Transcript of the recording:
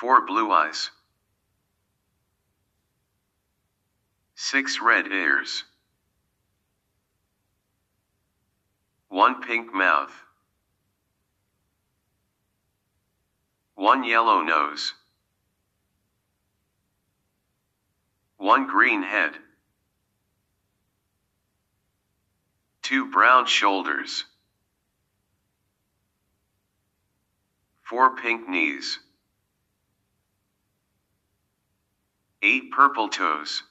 4 blue eyes, 6 red ears, 1 pink mouth, 1 yellow nose, 1 green head, 2 brown shoulders, 4 pink knees. 8 purple toes.